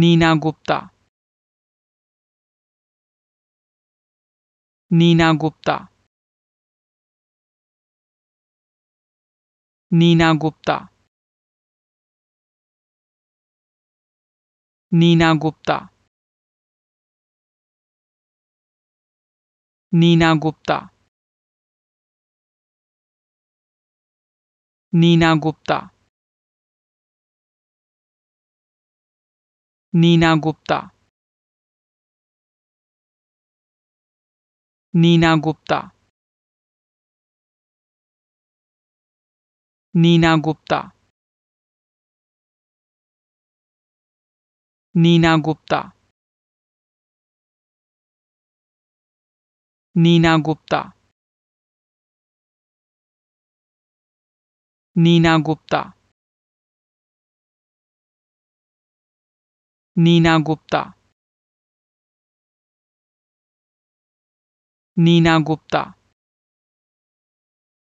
Neena Gupta Neena Gupta Neena Gupta Neena Gupta Neena Gupta Neena Gupta Neena Gupta Neena Gupta Neena Gupta Neena Gupta Neena Gupta Neena Gupta Neena Gupta Neena Gupta